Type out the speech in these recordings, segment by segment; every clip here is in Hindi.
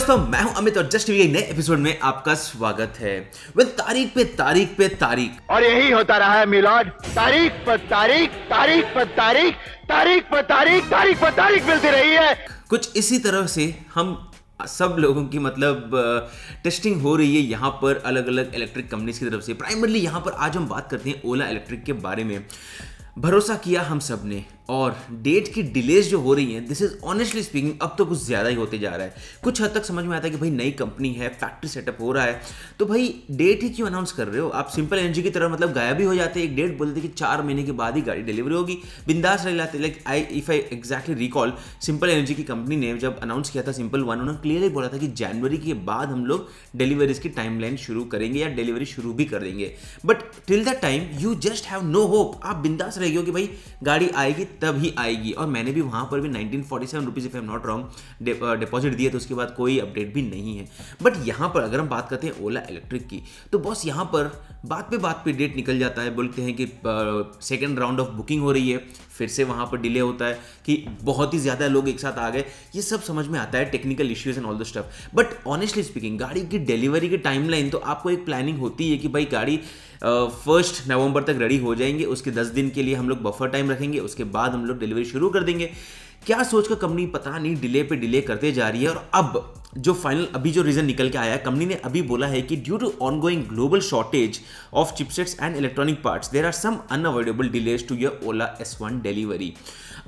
दोस्तों मैं हूं अमित और जस्ट टीवी के नए एपिसोड में आपका स्वागत है वे तारीख पे तारीख पे तारीख और यही होता रहा है मिलाड तारीख पर तारीख तारीख पर तारीख तारीख पर तारीख तारीख पर तारीख मिलती रही है कुछ इसी तरह से हम सब लोगों की मतलब टेस्टिंग हो रही है यहाँ पर अलग अलग इलेक्ट्रिक कंपनीज की तरफ से प्राइमरली यहाँ पर आज हम बात करते हैं ओला इलेक्ट्रिक के बारे में भरोसा किया हम सब ने और डेट की डिलेज जो हो रही है दिस इज़ ऑनेस्टली स्पीकिंग अब तो कुछ ज़्यादा ही होते जा रहा है कुछ हद तक समझ में आता है कि भाई नई कंपनी है फैक्ट्री सेटअप हो रहा है तो भाई डेट ही क्यों अनाउंस कर रहे हो आप सिंपल एनर्जी की तरह मतलब गायब भी हो जाते एक डेट बोलते कि चार महीने के बाद ही गाड़ी डिलीवरी होगी बिंदास रह जाते like I if I exactly recall simple energy की कंपनी ने जब अनाउंस किया था सिंपल वन उन्होंने क्लियरली बोला था कि जनवरी के बाद हम लोग डिलीवरीज की टाइमलाइन शुरू करेंगे या डिलीवरी शुरू भी कर देंगे but till that time you just have no hope आप बिंदास रह गए हो कि भाई गाड़ी आएगी ही आएगी और मैंने भी वहाँ पर भी nineteen forty seven rupees if am not wrong deposit दिए तो उसके बाद कोई अपडेट भी नहीं है बट यहाँ पर अगर हम बात करते हैं ओला इलेक्ट्रिक की तो बॉस यहाँ पर बात पे बात पे डेट निकल जाता है बोलते हैं कि सेकेंड राउंड ऑफ बुकिंग हो रही है फिर से वहाँ पर डिले होता है कि बहुत ही ज़्यादा लोग एक साथ आ गए ये सब समझ में आता है technical issues and all the stuff but honestly speaking गाड़ी की डिलीवरी की टाइमलाइन तो आपको एक प्लानिंग होती है कि भाई गाड़ी फर्स्ट नवंबर तक रेडी हो जाएंगे उसके दस दिन के लिए हम लोग बफर टाइम रखेंगे उसके बाद हम लोग डिलीवरी शुरू कर देंगे क्या सोचकर कंपनी पता नहीं डिले पे डिले करते जा रही है और अब जो फाइनल अभी जो रीज़न निकल के आया है कंपनी ने अभी बोला है कि due to ongoing global shortage of chipsets and electronic parts there are some unavoidable delays to your Ola S one delivery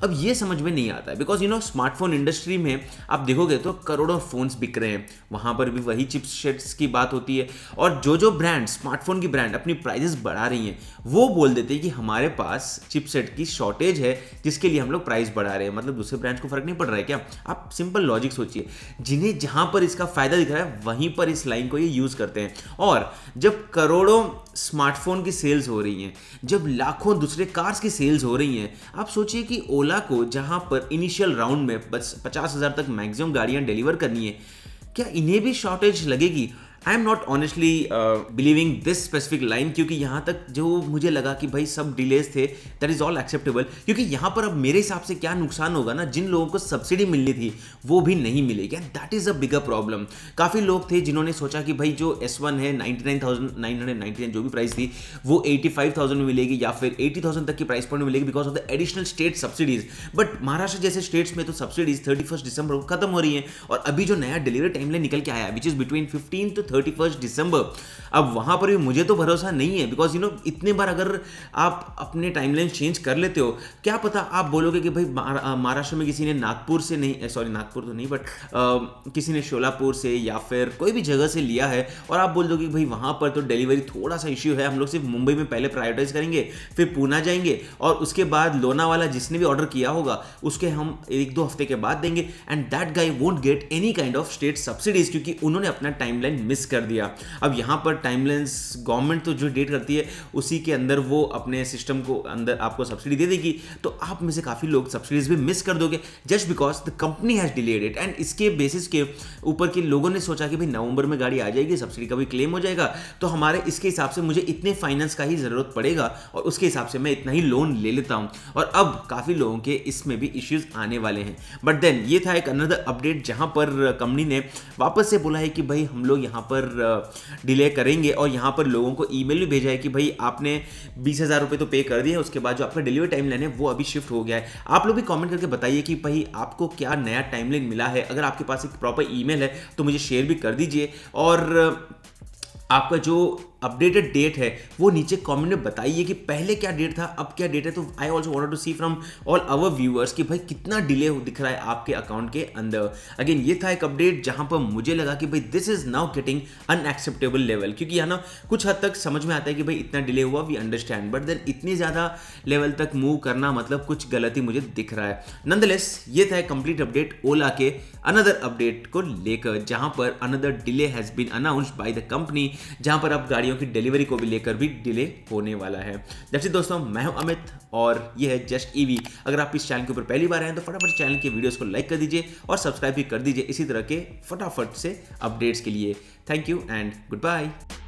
अब ये समझ में नहीं आता है because you know smartphone industry में आप देखोगे तो करोड़ों फ़ोन्स बिक रहे हैं वहां पर भी वही चिपसेट्स की बात होती है और जो जो ब्रांड स्मार्टफोन की ब्रांड अपनी प्राइजेस बढ़ा रही हैं वो बोल देते हैं कि हमारे पास चिपसेट की शॉर्टेज है जिसके लिए हम लोग प्राइस बढ़ा रहे हैं मतलब दूसरे ब्रांड्स को फर्क नहीं पड़ रहा है क्या आप सिंपल लॉजिक सोचिए जिन्हें जहां पर इसका फायदा दिख रहा है वहीं पर इस लाइन को ये यूज करते हैं और जब करोड़ों स्मार्टफोन की सेल्स हो रही हैं जब लाखों दूसरे कार्स की सेल्स हो रही हैं आप सोचिए कि ओला को जहां पर इनिशियल राउंड में बस पचास हज़ार तक मैक्सिमम गाड़ियां डिलीवर करनी है क्या इन्हें भी शॉर्टेज लगेगी I am not honestly believing this specific line क्योंकि यहाँ तक जो मुझे लगा कि भाई सब डिलेज थे दैट इज़ ऑल एक्सेप्टेबल क्योंकि यहाँ पर अब मेरे हिसाब से क्या नुकसान होगा ना जिन लोगों को सब्सिडी मिलनी थी वो भी नहीं मिलेगी and that is a bigger problem काफ़ी लोग थे जिन्होंने सोचा कि भाई जो एस वन है ninety nine thousand nine hundred ninety nine जो भी प्राइस थी वो एटी फाइव थाउजेंड में मिलेगी या फिर एटी थाउजेंड तक की प्राइस पॉइंट मिलेगी because of the additional state subsidies but Maharashtra जैसे स्टेट्स में तो सब्सिडीज थर्टी फर्स्ट दिसंबर को खत्म हो रही है और अभी जो नया डिलीवरी ले निकल के आया which is between fifteen to thirty first December अब वहाँ पर भी मुझे तो भरोसा नहीं है बिकॉज यू नो इतने बार अगर आप अपने टाइमलाइन चेंज कर लेते हो क्या पता आप बोलोगे कि भाई महाराष्ट्र में किसी ने नागपुर से नहीं सॉरी नागपुर तो नहीं बट किसी ने शोलापुर से या फिर कोई भी जगह से लिया है और आप बोल दो कि भाई वहाँ पर तो डिलीवरी थोड़ा सा इश्यू है हम लोग सिर्फ मुंबई में पहले प्रायोरिटाइज करेंगे फिर पूना जाएंगे और उसके बाद लोनावाला जिसने भी ऑर्डर किया होगा उसके हम एक दो हफ्ते के बाद देंगे and that guy won't get any kind of state subsidies क्योंकि उन्होंने अपना टाइमलाइन मिस मिस कर दिया अब यहाँ पर टाइमलाइंस गवर्नमेंट तो जो डेट करती है उसी के अंदर वो अपने सिस्टम को अंदर आपको सब्सिडी दे देगी तो आप में से काफ़ी लोग सब्सिडीज भी मिस कर दोगे just because the company has delayed it and इसके बेसिस के ऊपर के लोगों ने सोचा कि भाई नवंबर में गाड़ी आ जाएगी सब्सिडी का भी क्लेम हो जाएगा तो हमारे इसके हिसाब से मुझे इतने फाइनेंस का ही ज़रूरत पड़ेगा और उसके हिसाब से मैं इतना ही लोन ले लेता हूँ और अब काफ़ी लोगों के इसमें भी इश्यूज़ आने वाले हैं बट देन ये था एक अनदर अपडेट जहाँ पर कंपनी ने वापस से बोला है कि भाई हम लोग यहाँ पर पर डिले करेंगे और यहाँ पर लोगों को ईमेल भी भेजा है कि भाई आपने बीस हज़ार रुपये तो पे कर दिए उसके बाद जो आपका डिलीवरी टाइम लाइन है वो अभी शिफ्ट हो गया है आप लोग भी कमेंट करके बताइए कि भाई आपको क्या नया टाइम लाइन मिला है अगर आपके पास एक प्रॉपर ईमेल है तो मुझे शेयर भी कर दीजिए और आपका जो अपडेटेड डेट है वो नीचे कमेंट में बताइए कि पहले क्या डेट था अब क्या डेट है तो I also want to see from all our viewers कि भाई कितना डिले दिख रहा है आपके अकाउंट के अंदर अगेन ये था एक अपडेट जहां पर मुझे लगा कि भाई this is now getting unacceptable level क्योंकि है ना कुछ हद तक समझ में आता है कि भाई इतना डिले हुआ वी अंडरस्टैंड बट देन इतनी ज़्यादा लेवल तक मूव करना मतलब कुछ गलती मुझे दिख रहा है नंदलेस ये था कंप्लीट अपडेट ओला के अनदर अपडेट को लेकर जहां पर another delay has been announce by the company जहां पर आप गाड़ियों गाड़ियों की डिलीवरी को भी लेकर भी डिले होने वाला है से दोस्तों मैं हूं अमित और यह है जस्ट ईवी e अगर आप इस चैनल के ऊपर पहली बार आए तो फटाफट चैनल के वीडियोस को लाइक कर दीजिए और सब्सक्राइब भी कर दीजिए इसी तरह के फटाफट से अपडेट्स के लिए thank you and good bye